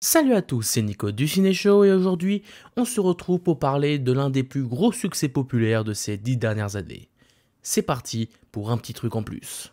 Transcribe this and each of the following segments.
Salut à tous, c'est Nico du Ciné Show et aujourd'hui, on se retrouve pour parler de l'un des plus gros succès populaires de ces dix dernières années. C'est parti pour un petit truc en plus.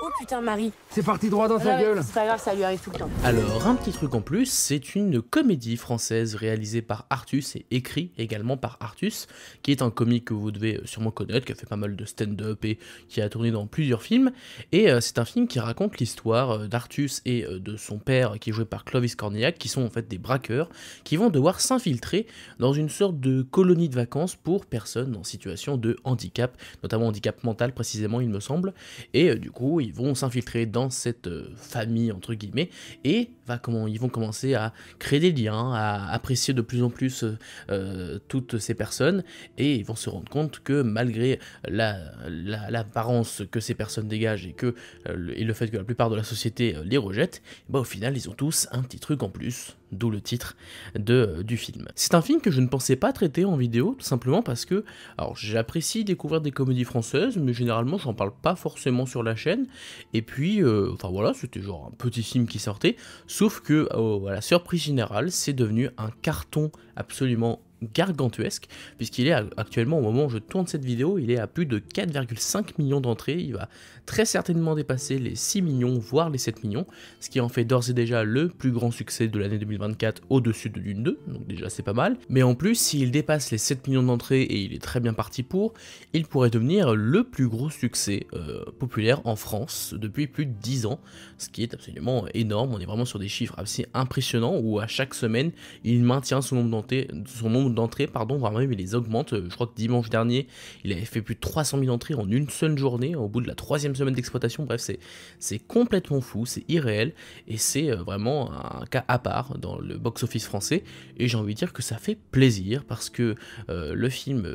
Oh putain, Marie C'est parti droit dans sa gueule C'est pas grave, ça lui arrive tout le temps. Alors, un petit truc en plus, c'est une comédie française réalisée par Artus et écrite également par Artus, qui est un comique que vous devez euh, sûrement connaître, qui a fait pas mal de stand-up et qui a tourné dans plusieurs films. Et euh, c'est un film qui raconte l'histoire euh, d'Artus et de son père, qui est joué par Clovis Cornillac, qui sont en fait des braqueurs, qui vont devoir s'infiltrer dans une sorte de colonie de vacances pour personnes en situation de handicap, notamment handicap mental précisément, il me semble. Et du coup, ils vont s'infiltrer dans cette euh, famille, entre guillemets, et comment, ils vont commencer à créer des liens, à apprécier de plus en plus euh, euh, toutes ces personnes, et ils vont se rendre compte que malgré l'apparence que ces personnes dégagent et, que, le fait que la plupart de la société les rejette, bah, au final, ils ont tous un petit truc en plus d'où le titre de, euh, du film. C'est un film que je ne pensais pas traiter en vidéo, tout simplement parce que, alors j'apprécie découvrir des comédies françaises, mais généralement j'en parle pas forcément sur la chaîne, et puis, euh, enfin voilà, c'était genre un petit film qui sortait, sauf que, euh, à la surprise générale, c'est devenu un carton absolument gargantuesque, puisqu'il est actuellement, au moment où je tourne cette vidéo, il est à plus de 4,5 millions d'entrées, il va très certainement dépasser les 6 millions, voire les 7 millions, ce qui en fait d'ores et déjà le plus grand succès de l'année 2024 au-dessus de l'une d'eux, donc déjà c'est pas mal, mais en plus, s'il dépasse les 7 millions d'entrées, et il est très bien parti pour, il pourrait devenir le plus gros succès euh, populaire en France depuis plus de 10 ans, ce qui est absolument énorme, on est vraiment sur des chiffres assez impressionnants, où à chaque semaine, il maintient son nombre d'entrées, son nombre d'entrées, pardon, voire même il les augmente. Euh, je crois que dimanche dernier, il avait fait plus de 300 000 entrées en une seule journée, au bout de la troisième semaine d'exploitation. Bref, c'est complètement fou, c'est irréel, et c'est euh, vraiment un cas à part dans le box-office français. Et j'ai envie de dire que ça fait plaisir, parce que euh, le film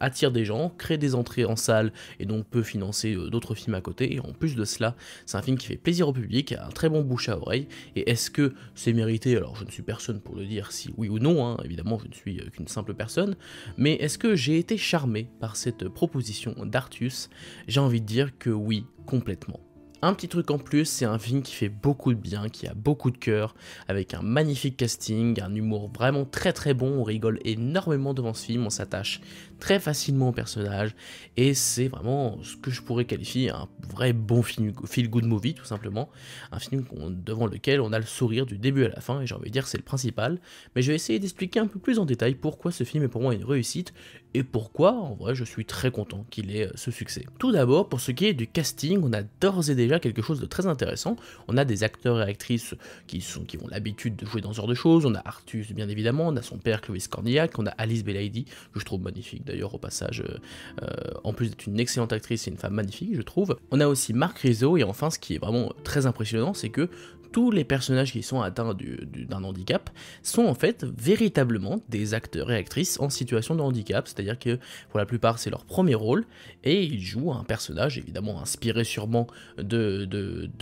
attire des gens, crée des entrées en salle, et donc peut financer d'autres films à côté. Et en plus de cela, c'est un film qui fait plaisir au public, a un très bon bouche à oreille. Et est-ce que c'est mérité Alors, je ne suis personne pour le dire si oui ou non, hein. évidemment, je ne suis euh, qu'une simple personne, mais est-ce que j'ai été charmé par cette proposition d'Artus J'ai envie de dire que oui, complètement. Un petit truc en plus, c'est un film qui fait beaucoup de bien, qui a beaucoup de cœur, avec un magnifique casting, un humour vraiment très très bon, on rigole énormément devant ce film, on s'attache très facilement au personnage, et c'est vraiment ce que je pourrais qualifier un vrai bon film, feel good movie tout simplement, un film devant lequel on a le sourire du début à la fin, et j'ai envie de dire c'est le principal, mais je vais essayer d'expliquer un peu plus en détail pourquoi ce film est pour moi une réussite, et pourquoi en vrai je suis très content qu'il ait euh, ce succès. Tout d'abord, pour ce qui est du casting, on a d'ores et déjà quelque chose de très intéressant. On a des acteurs et actrices qui, sont, qui ont l'habitude de jouer dans ce genre de choses. On a Artus, bien évidemment. On a son père, Clovis Cornillac. On a Alice Belaïdi, que je trouve magnifique d'ailleurs, au passage. Euh, euh, en plus d'être une excellente actrice, et une femme magnifique, je trouve. On a aussi Marc Rizzo. Et enfin, ce qui est vraiment très impressionnant, c'est que tous les personnages qui sont atteints d'un handicap sont en fait véritablement des acteurs et actrices en situation de handicap, c'est-à-dire que pour la plupart c'est leur premier rôle et ils jouent un personnage évidemment inspiré sûrement de,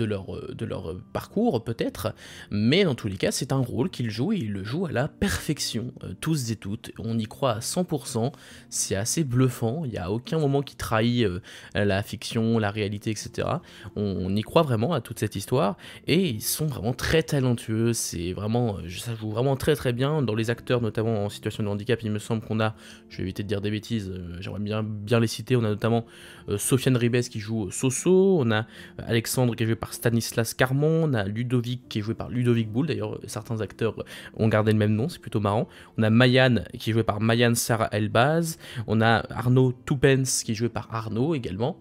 leur, parcours peut-être, mais dans tous les cas c'est un rôle qu'ils jouent et ils le jouent à la perfection, euh, tous et toutes, on y croit à 100%, c'est assez bluffant, il n'y a aucun moment qui trahit euh, la fiction, la réalité, etc. On, y croit vraiment à toute cette histoire et ils sont vraiment très talentueux. C'est vraiment, euh, ça joue vraiment très très bien. Dans les acteurs, notamment en situation de handicap, il me semble qu'on a, je vais éviter de dire des bêtises, euh, j'aimerais bien, bien les citer. On a notamment euh, Sofiane Ribes qui joue Soso, on a Alexandre qui est joué par Stanislas Carmon, on a Ludovic qui est joué par Ludovic Boulle. D'ailleurs, certains acteurs ont gardé le même nom, c'est plutôt marrant. On a Mayan qui est joué par Mayan Sarah Elbaz, on a Arnaud Toupens qui est joué par Arnaud également.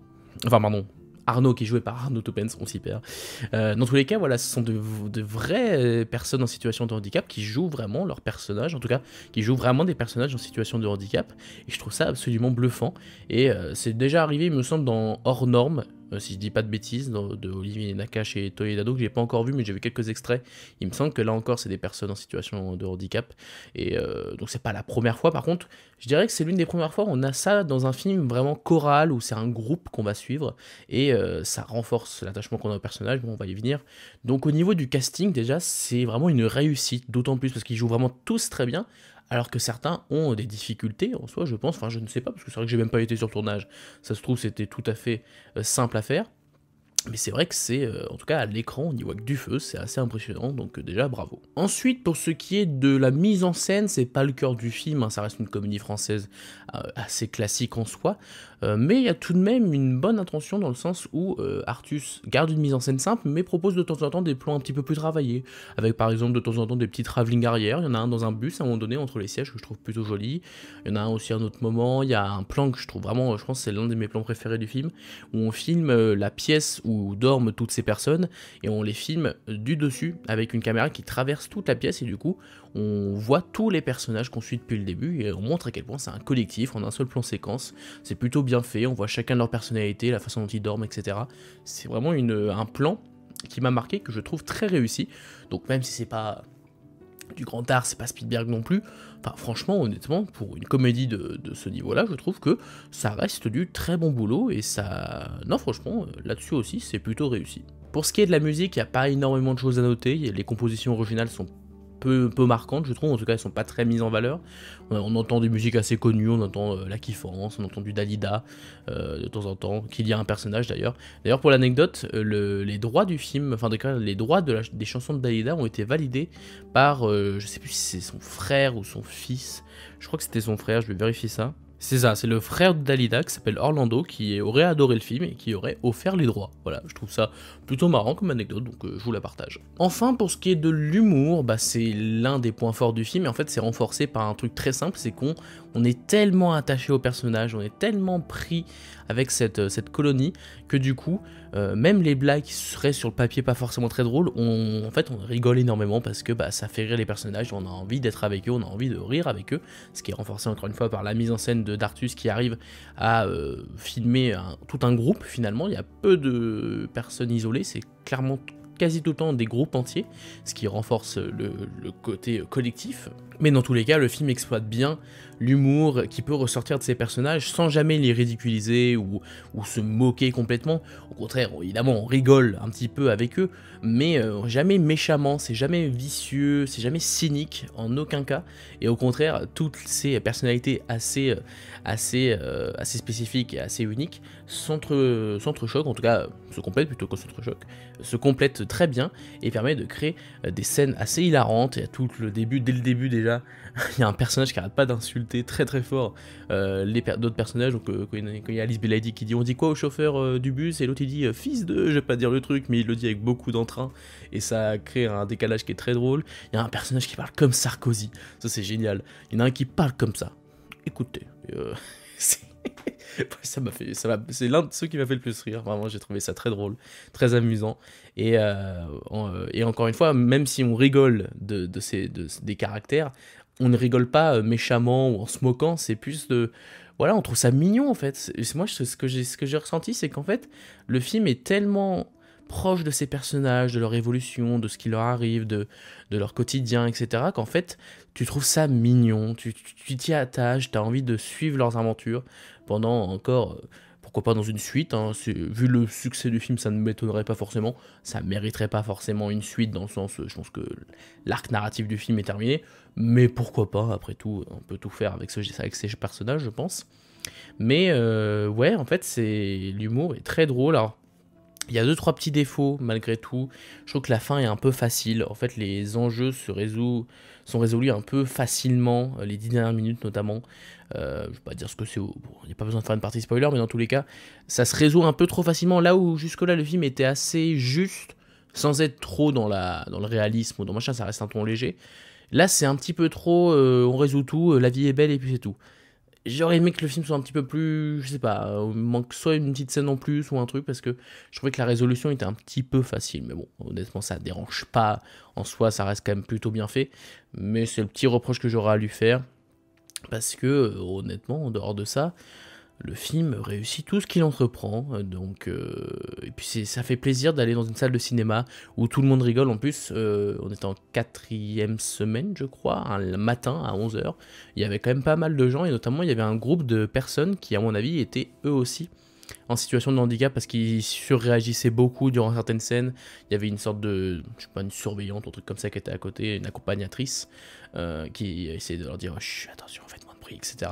Enfin, pardon, Arnaud qui est joué par Arnaud Topens, on s'y perd. Euh, dans tous les cas, voilà, ce sont de, vraies euh, personnes en situation de handicap qui jouent vraiment leurs personnages, en tout cas, qui jouent vraiment des personnages en situation de handicap. Et je trouve ça absolument bluffant. Et euh, c'est déjà arrivé, il me semble, dans Hors Normes, euh, si je dis pas de bêtises, de, Olivier Nakache et Toye Dado, que j'ai pas encore vu, mais j'ai vu quelques extraits. Il me semble que là encore, c'est des personnes en situation de handicap. Et euh, donc, c'est pas la première fois. Par contre, je dirais que c'est l'une des premières fois où on a ça dans un film vraiment choral, où c'est un groupe qu'on va suivre. Et euh, ça renforce l'attachement qu'on a au personnage. Bon, on va y venir. Donc, au niveau du casting, déjà, c'est vraiment une réussite, d'autant plus parce qu'ils jouent vraiment tous très bien alors que certains ont des difficultés en soi, je pense. Enfin, je ne sais pas, parce que c'est vrai que j'ai même pas été sur tournage. Ça se trouve, c'était tout à fait euh, simple à faire. Mais c'est vrai que c'est, euh, en tout cas à l'écran, on y voit que du feu, c'est assez impressionnant, donc euh, déjà bravo. Ensuite, pour ce qui est de la mise en scène, c'est pas le cœur du film, hein, ça reste une comédie française euh, assez classique en soi, mais il y a tout de même une bonne intention dans le sens où Artus garde une mise en scène simple, mais propose de temps en temps des plans un petit peu plus travaillés, avec par exemple de temps en temps des petits travelling arrière, il y en a un dans un bus à un moment donné entre les sièges que je trouve plutôt joli, il y en a un aussi à un autre moment, il y a un plan que je trouve vraiment, je pense c'est l'un de mes plans préférés du film, où on filme la pièce dorment toutes ces personnes et on les filme du dessus avec une caméra qui traverse toute la pièce et du coup on voit tous les personnages qu'on suit depuis le début et on montre à quel point c'est un collectif en un seul plan séquence. C'est plutôt bien fait, on voit chacun leur personnalité, la façon dont ils dorment, etc. C'est vraiment une, un plan qui m'a marqué, que je trouve très réussi. Donc même si c'est pas du grand art, c'est pas Spielberg non plus. Enfin, franchement, honnêtement, pour une comédie de, de ce niveau-là, je trouve que ça reste du très bon boulot et ça. Non, franchement, euh, là-dessus aussi, c'est plutôt réussi. Pour ce qui est de la musique, il n'y a pas énormément de choses à noter. Les compositions originales sont peu, marquantes, je trouve. En tout cas, elles sont pas très mises en valeur. On, entend des musiques assez connues, on entend euh, La Kiffance, on entend du Dalida euh, de temps en temps, qu'il y a un personnage d'ailleurs. D'ailleurs, pour l'anecdote, euh, les droits du film, enfin, les droits de des chansons de Dalida ont été validés par, je sais plus si c'est son frère ou son fils. Je crois que c'était son frère, je vais vérifier ça. C'est ça, c'est le frère de Dalida qui s'appelle Orlando qui aurait adoré le film et qui aurait offert les droits. Voilà, je trouve ça plutôt marrant comme anecdote, donc euh, je vous la partage. Enfin, pour ce qui est de l'humour, bah, c'est l'un des points forts du film et en fait c'est renforcé par un truc très simple, c'est qu'on est tellement attaché au personnage, on est tellement pris avec cette, euh, cette colonie que du coup euh, même les blagues qui seraient sur le papier pas forcément très drôles, on, en fait on rigole énormément parce que bah, ça fait rire les personnages, on a envie d'être avec eux, on a envie de rire avec eux, ce qui est renforcé encore une fois par la mise en scène de Dartus qui arrive à euh, filmer tout un groupe finalement, il y a peu de personnes isolées, c'est clairement quasi tout le temps des groupes entiers, ce qui renforce le, côté collectif. Mais dans tous les cas, le film exploite bien l'humour qui peut ressortir de ces personnages sans jamais les ridiculiser ou, se moquer complètement. Au contraire, évidemment, on rigole un petit peu avec eux, mais euh, jamais méchamment, c'est jamais vicieux, c'est jamais cynique en aucun cas. Et au contraire, toutes ces personnalités assez, euh, assez, euh, assez spécifiques et assez uniques en tout cas se complètent plutôt que se complètent très bien et permet de créer euh, des scènes assez hilarantes. Et à tout le début, dès le début déjà, il y a un personnage qui arrête pas d'insulter très très fort euh, les autres d'autres personnages. Donc, euh, quand il y a Alice belady qui dit On dit quoi au chauffeur du bus Et l'autre il dit Fils de, je vais pas dire le truc, mais il le dit avec beaucoup d'entrain et ça crée un décalage qui est très drôle. Il y a un personnage qui parle comme Sarkozy, ça c'est génial. Il y en a un qui parle comme ça. Écoutez, c'est ça m'a fait, ça c'est l'un de ceux qui m'a fait le plus rire. Vraiment, j'ai trouvé ça très drôle, très amusant. Et, euh, euh, et encore une fois, même si on rigole de, ces, des caractères, on ne rigole pas euh, méchamment ou en se moquant. C'est plus de, voilà, on trouve ça mignon en fait. Moi, ce que j'ai, ce que j'ai ressenti, c'est qu'en fait, le film est tellement proche de ces personnages, de leur évolution, de ce qui leur arrive, de, de leur quotidien, etc., qu'en fait, tu trouves ça mignon, tu t'y attaches, tu as envie de suivre leurs aventures pendant encore, euh, pourquoi pas dans une suite, hein, vu le succès du film, ça ne m'étonnerait pas forcément, ça mériterait pas forcément une suite dans le sens, euh, je pense que l'arc narratif du film est terminé, mais pourquoi pas, après tout, on peut tout faire avec, ces personnages, je pense. Mais euh, ouais, en fait, c'est l'humour est très drôle. Alors, il y a deux trois petits défauts malgré tout. Je trouve que la fin est un peu facile. En fait, les enjeux se sont résolus un peu facilement, euh, les dix dernières minutes notamment. Euh, je ne vais pas dire ce que c'est. Bon, il n'y a pas besoin de faire une partie spoiler, mais dans tous les cas, ça se résout un peu trop facilement. Là où jusque-là le film était assez juste, sans être trop dans, le réalisme ou dans machin, ça reste un ton léger. Là, c'est un petit peu trop. Euh, on résout tout, la vie est belle et puis c'est tout j'aurais aimé que le film soit un petit peu plus, je sais pas, euh, manque soit une petite scène en plus ou un truc parce que je trouvais que la résolution était un petit peu facile. Mais bon, honnêtement, ça dérange pas en soi, ça reste quand même plutôt bien fait. Mais c'est le petit reproche que j'aurais à lui faire parce que euh, honnêtement, en dehors de ça, le film réussit tout ce qu'il entreprend. Euh, donc, euh, et puis ça fait plaisir d'aller dans une salle de cinéma où tout le monde rigole. En plus, euh, on est en quatrième semaine, je crois, un matin à 11h. Il y avait quand même pas mal de gens, et notamment il y avait un groupe de personnes qui, à mon avis, étaient eux aussi en situation de handicap parce qu'ils surréagissaient beaucoup durant certaines scènes. Il y avait une sorte de, je sais pas, une surveillante, un truc comme ça qui était à côté, une accompagnatrice qui essayait de leur dire Chut, attention, faites-moi etc.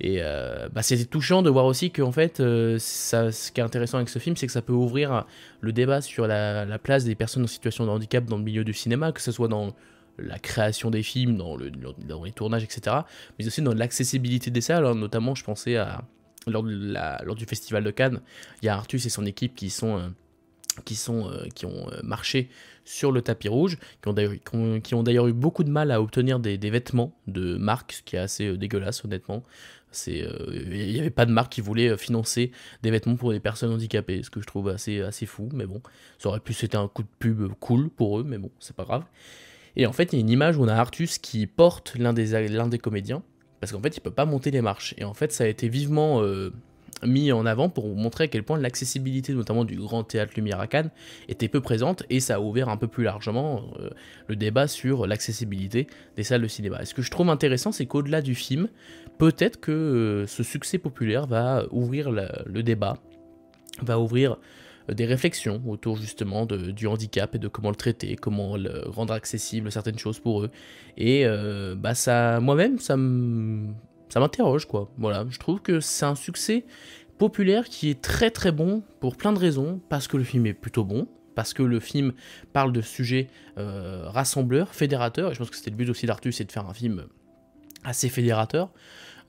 Et euh, bah, c'était touchant de voir aussi que en fait, euh, ce qui est intéressant avec ce film, c'est que ça peut ouvrir le débat sur la, place des personnes en situation de handicap dans le milieu du cinéma, que ce soit dans la création des films, dans, le, dans les tournages, etc. Mais aussi dans l'accessibilité des salles, hein. notamment je pensais à lors, du festival de Cannes, il y a Artus et son équipe qui sont euh, qui, sont, euh, qui ont euh, marché sur le tapis rouge, qui ont d'ailleurs, eu beaucoup de mal à obtenir des, vêtements de marques, ce qui est assez euh, dégueulasse honnêtement. Il n'y avait pas de marque qui voulait financer des vêtements pour des personnes handicapées, ce que je trouve assez, assez fou, mais bon, ça aurait pu c'était un coup de pub cool pour eux, mais bon, c'est pas grave. Et en fait, il y a une image où on a Artus qui porte l'un des, des comédiens, parce qu'en fait, il peut pas monter les marches. Et en fait, ça a été vivement mis en avant pour montrer à quel point l'accessibilité notamment du grand théâtre Lumière à Cannes était peu présente et ça a ouvert un peu plus largement euh, le débat sur l'accessibilité des salles de cinéma. Et ce que je trouve intéressant c'est qu'au-delà du film, peut-être que euh, ce succès populaire va ouvrir le débat, va ouvrir euh, des réflexions autour justement du handicap et de comment le traiter, comment le rendre accessible certaines choses pour eux. Et bah ça, moi-même, ça me ça m'interroge quoi. Voilà, je trouve que c'est un succès populaire qui est très très bon pour plein de raisons, parce que le film est plutôt bon, parce que le film parle de sujets euh, rassembleurs, fédérateurs, et je pense que c'était le but aussi d'Arthus, c'est de faire un film assez fédérateur.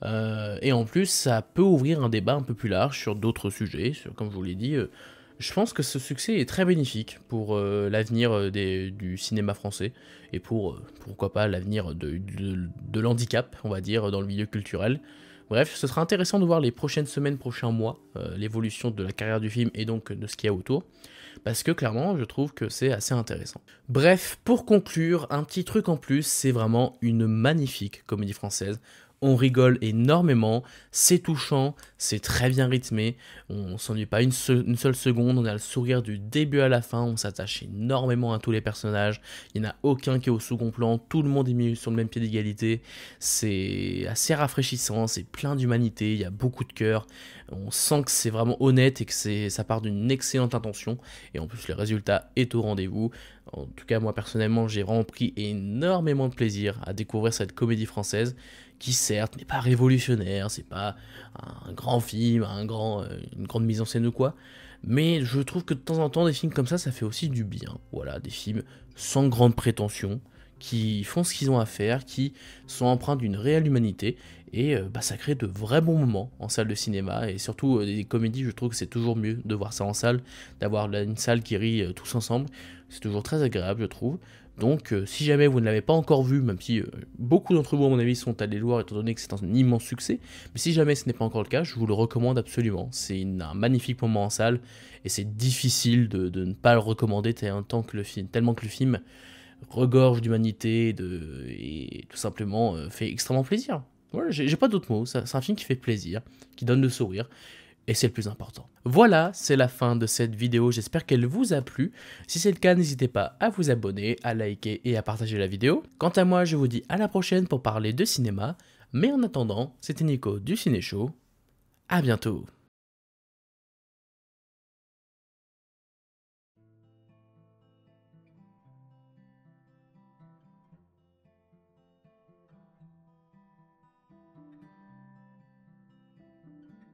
Euh, et en plus, ça peut ouvrir un débat un peu plus large sur d'autres sujets, comme je vous l'ai dit, euh, je pense que ce succès est très bénéfique pour euh, l'avenir euh, du cinéma français et pour, euh, pourquoi pas, l'avenir de, l'handicap, on va dire, dans le milieu culturel. Bref, ce sera intéressant de voir les prochaines semaines, prochains mois, l'évolution de la carrière du film et donc de ce qu'il y a autour, parce que clairement, je trouve que c'est assez intéressant. Bref, pour conclure, un petit truc en plus, c'est vraiment une magnifique comédie française on rigole énormément, c'est touchant, c'est très bien rythmé, on s'ennuie pas une, une, seule seconde, on a le sourire du début à la fin, on s'attache énormément à tous les personnages, il n'y en a aucun qui est au second plan, tout le monde est mis sur le même pied d'égalité, c'est assez rafraîchissant, c'est plein d'humanité, il y a beaucoup de cœur, on sent que c'est vraiment honnête et que ça part d'une excellente intention, et en plus le résultat est au rendez-vous. En tout cas, moi personnellement, j'ai vraiment pris énormément de plaisir à découvrir cette comédie française qui certes n'est pas révolutionnaire, c'est pas un grand film, un grand, euh, une grande mise en scène ou quoi, mais je trouve que de temps en temps des films comme ça, ça fait aussi du bien. Voilà, des films sans grande prétention, qui font ce qu'ils ont à faire, qui sont empreints d'une réelle humanité, et euh, bah, ça crée de vrais bons moments en salle de cinéma, et surtout euh, des comédies, je trouve que c'est toujours mieux de voir ça en salle, d'avoir une salle qui rit tous ensemble, c'est toujours très agréable, je trouve. Donc, euh, si jamais vous ne l'avez pas encore vu, même si euh, beaucoup d'entre vous, à mon avis, sont allés le voir, étant donné que c'est un immense succès, mais si jamais ce n'est pas encore le cas, je vous le recommande absolument. C'est un magnifique moment en salle, et c'est difficile de, ne pas le recommander que le film, tellement que le film regorge d'humanité et tout simplement euh, fait extrêmement plaisir. Voilà, j'ai pas d'autres mots, c'est un film qui fait plaisir, qui donne le sourire et c'est le plus important. Voilà, c'est la fin de cette vidéo, j'espère qu'elle vous a plu. Si c'est le cas, n'hésitez pas à vous abonner, à liker et à partager la vidéo. Quant à moi, je vous dis à la prochaine pour parler de cinéma, mais en attendant, c'était Nico du Ciné Show. À bientôt